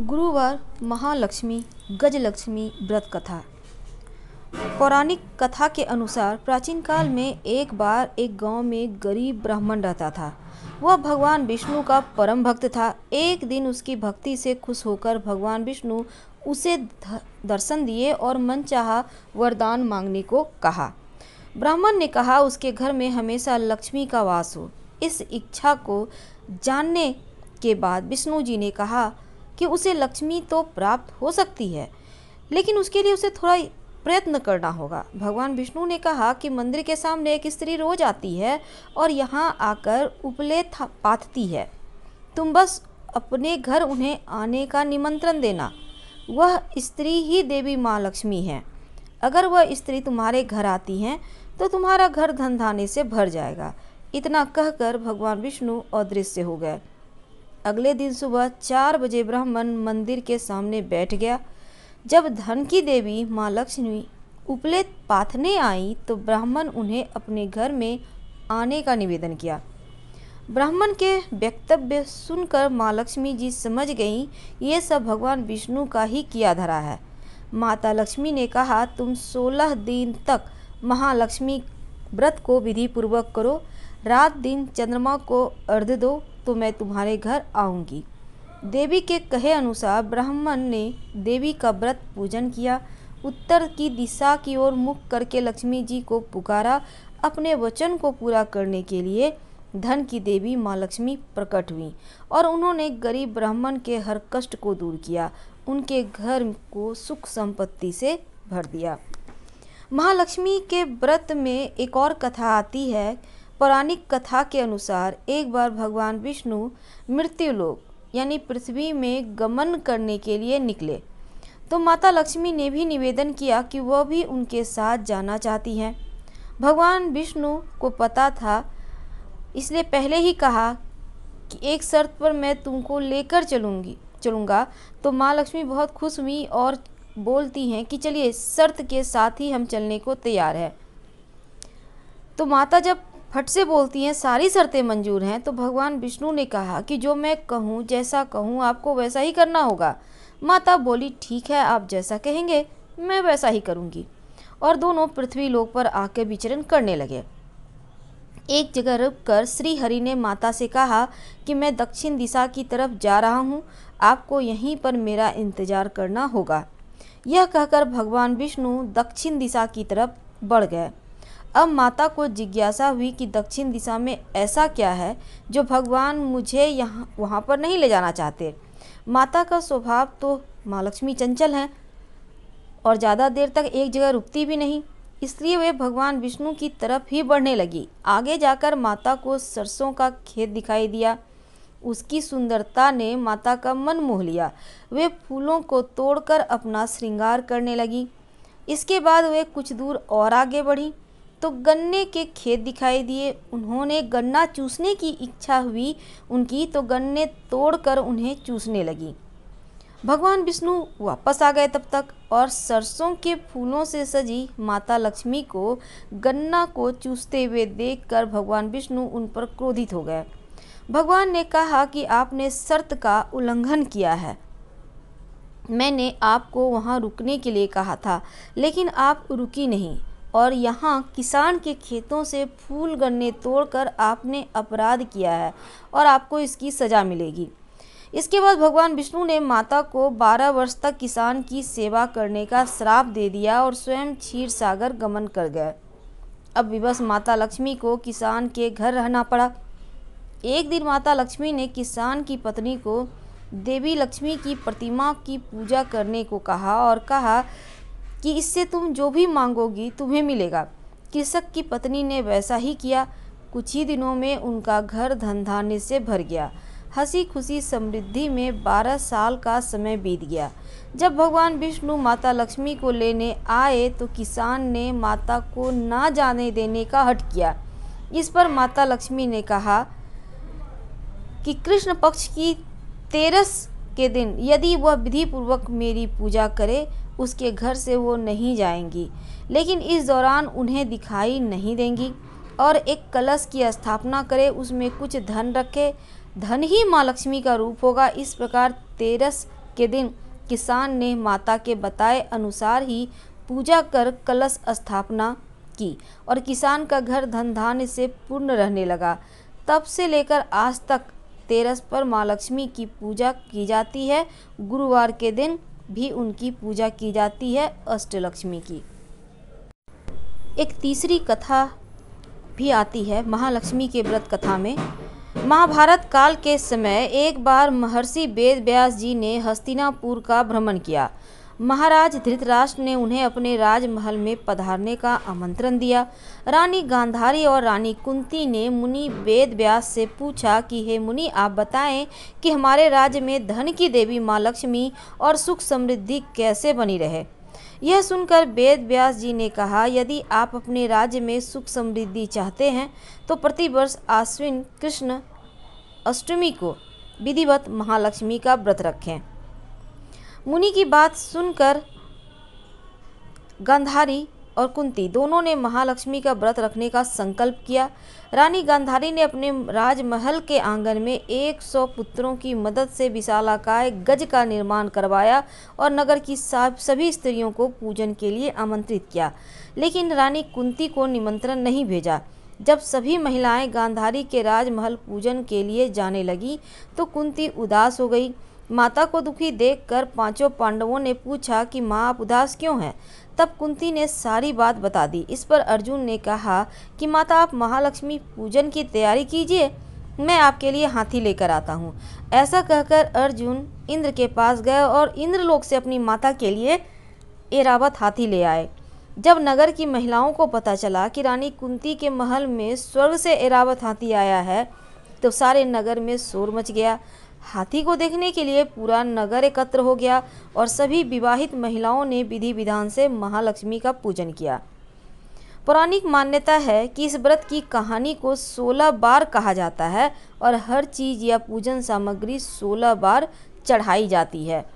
गुरुवार महालक्ष्मी गजलक्ष्मी व्रत कथा पौराणिक कथा के अनुसार प्राचीन काल में एक बार एक गांव में गरीब ब्राह्मण रहता था वह भगवान विष्णु का परम भक्त था एक दिन उसकी भक्ति से खुश होकर भगवान विष्णु उसे दर्शन दिए और मन चाह वरदान मांगने को कहा ब्राह्मण ने कहा उसके घर में हमेशा लक्ष्मी का वास हो इस इच्छा को जानने के बाद विष्णु जी ने कहा कि उसे लक्ष्मी तो प्राप्त हो सकती है लेकिन उसके लिए उसे थोड़ा प्रयत्न करना होगा भगवान विष्णु ने कहा कि मंदिर के सामने एक स्त्री रोज आती है और यहाँ आकर उपले पाथती है तुम बस अपने घर उन्हें आने का निमंत्रण देना वह स्त्री ही देवी माँ लक्ष्मी है अगर वह स्त्री तुम्हारे घर आती हैं तो तुम्हारा घर धन धाने से भर जाएगा इतना कहकर भगवान विष्णु अदृश्य हो गए अगले दिन सुबह चार बजे ब्राह्मण मंदिर के सामने बैठ गया जब धन की देवी माँ लक्ष्मी उपले पाथने आई तो ब्राह्मण उन्हें अपने घर में आने का निवेदन किया ब्राह्मण के वक्तव्य सुनकर माँ लक्ष्मी जी समझ गईं ये सब भगवान विष्णु का ही किया धरा है माता लक्ष्मी ने कहा तुम सोलह दिन तक महालक्ष्मी व्रत को विधि पूर्वक करो रात दिन चंद्रमा को अर्ध दो तो मैं तुम्हारे घर आऊँगी देवी के कहे अनुसार ब्राह्मण ने देवी का व्रत पूजन किया उत्तर की दिशा की ओर मुख करके लक्ष्मी जी को पुकारा अपने वचन को पूरा करने के लिए धन की देवी माँ लक्ष्मी प्रकट हुई और उन्होंने गरीब ब्राह्मण के हर कष्ट को दूर किया उनके घर को सुख संपत्ति से भर दिया महालक्ष्मी के व्रत में एक और कथा आती है पौराणिक कथा के अनुसार एक बार भगवान विष्णु मृत्युलोक यानी पृथ्वी में गमन करने के लिए निकले तो माता लक्ष्मी ने भी निवेदन किया कि वह भी उनके साथ जाना चाहती हैं भगवान विष्णु को पता था इसलिए पहले ही कहा कि एक शर्त पर मैं तुमको लेकर चलूँगी चलूँगा तो माँ लक्ष्मी बहुत खुश हुई और बोलती हैं कि चलिए शर्त के साथ ही हम चलने को तैयार है तो माता जब फट से बोलती हैं सारी शर्तें मंजूर हैं तो भगवान विष्णु ने कहा कि जो मैं कहूँ जैसा कहूँ आपको वैसा ही करना होगा माता बोली ठीक है आप जैसा कहेंगे मैं वैसा ही करूँगी और दोनों पृथ्वी लोक पर आकर विचरण करने लगे एक जगह रुक कर श्री हरि ने माता से कहा कि मैं दक्षिण दिशा की तरफ जा रहा हूँ आपको यहीं पर मेरा इंतज़ार करना होगा यह कहकर भगवान विष्णु दक्षिण दिशा की तरफ बढ़ गए अब माता को जिज्ञासा हुई कि दक्षिण दिशा में ऐसा क्या है जो भगवान मुझे यहाँ वहाँ पर नहीं ले जाना चाहते माता का स्वभाव तो माँ लक्ष्मी चंचल हैं और ज़्यादा देर तक एक जगह रुकती भी नहीं इसलिए वे भगवान विष्णु की तरफ ही बढ़ने लगी आगे जाकर माता को सरसों का खेत दिखाई दिया उसकी सुंदरता ने माता का मन मोह लिया वे फूलों को तोड़कर अपना श्रृंगार करने लगी इसके बाद वे कुछ दूर और आगे बढ़ी तो गन्ने के खेत दिखाई दिए उन्होंने गन्ना चूसने की इच्छा हुई उनकी तो गन्ने तोड़कर उन्हें चूसने लगी भगवान विष्णु वापस आ गए तब तक और सरसों के फूलों से सजी माता लक्ष्मी को गन्ना को चूसते हुए देखकर भगवान विष्णु उन पर क्रोधित हो गए भगवान ने कहा कि आपने शर्त का उल्लंघन किया है मैंने आपको वहाँ रुकने के लिए कहा था लेकिन आप रुकी नहीं और यहाँ किसान के खेतों से फूल गन्ने तोड़कर आपने अपराध किया है और आपको इसकी सज़ा मिलेगी इसके बाद भगवान विष्णु ने माता को 12 वर्ष तक किसान की सेवा करने का श्राप दे दिया और स्वयं क्षीर सागर गमन कर गए अब विवश माता लक्ष्मी को किसान के घर रहना पड़ा एक दिन माता लक्ष्मी ने किसान की पत्नी को देवी लक्ष्मी की प्रतिमा की पूजा करने को कहा और कहा कि इससे तुम जो भी मांगोगी तुम्हें मिलेगा कृषक की पत्नी ने वैसा ही किया कुछ ही दिनों में उनका घर धन धान्य से भर गया हंसी खुशी समृद्धि में बारह साल का समय बीत गया जब भगवान विष्णु माता लक्ष्मी को लेने आए तो किसान ने माता को ना जाने देने का हट किया इस पर माता लक्ष्मी ने कहा कि कृष्ण पक्ष की तेरस के दिन यदि वह विधि पूर्वक मेरी पूजा करे उसके घर से वो नहीं जाएंगी लेकिन इस दौरान उन्हें दिखाई नहीं देंगी और एक कलश की स्थापना करे उसमें कुछ धन रखे धन ही माँ लक्ष्मी का रूप होगा इस प्रकार तेरस के दिन किसान ने माता के बताए अनुसार ही पूजा कर कलश स्थापना की और किसान का घर धन धान्य से पूर्ण रहने लगा तब से लेकर आज तक तेरस पर माँ लक्ष्मी की पूजा की जाती है गुरुवार के दिन भी उनकी पूजा की जाती है अष्टलक्ष्मी की एक तीसरी कथा भी आती है महालक्ष्मी के व्रत कथा में महाभारत काल के समय एक बार महर्षि वेद व्यास जी ने हस्तिनापुर का भ्रमण किया महाराज धृतराष्ट्र ने उन्हें अपने राजमहल में पधारने का आमंत्रण दिया रानी गांधारी और रानी कुंती ने मुनि वेद व्यास से पूछा कि हे मुनि आप बताएं कि हमारे राज्य में धन की देवी माँ लक्ष्मी और सुख समृद्धि कैसे बनी रहे यह सुनकर वेद व्यास जी ने कहा यदि आप अपने राज्य में सुख समृद्धि चाहते हैं तो प्रतिवर्ष आश्विन कृष्ण अष्टमी को विधिवत महालक्ष्मी का व्रत रखें मुनि की बात सुनकर गांधारी और कुंती दोनों ने महालक्ष्मी का व्रत रखने का संकल्प किया रानी गांधारी ने अपने राजमहल के आंगन में 100 पुत्रों की मदद से विशालाकाय गज का निर्माण करवाया और नगर की सभी स्त्रियों को पूजन के लिए आमंत्रित किया लेकिन रानी कुंती को निमंत्रण नहीं भेजा जब सभी महिलाएं गांधारी के राजमहल पूजन के लिए जाने लगी तो कुंती उदास हो गई माता को दुखी देखकर पांचों पांडवों ने पूछा कि माँ आप उदास क्यों हैं तब कुंती ने सारी बात बता दी इस पर अर्जुन ने कहा कि माता आप महालक्ष्मी पूजन की तैयारी कीजिए मैं आपके लिए हाथी लेकर आता हूँ ऐसा कहकर अर्जुन इंद्र के पास गए और इंद्र लोग से अपनी माता के लिए एरावत हाथी ले आए जब नगर की महिलाओं को पता चला कि रानी कुंती के महल में स्वर्ग से एरावत हाथी आया है तो सारे नगर में शोर मच गया हाथी को देखने के लिए पूरा नगर एकत्र हो गया और सभी विवाहित महिलाओं ने विधि विधान से महालक्ष्मी का पूजन किया पौराणिक मान्यता है कि इस व्रत की कहानी को 16 बार कहा जाता है और हर चीज़ या पूजन सामग्री 16 बार चढ़ाई जाती है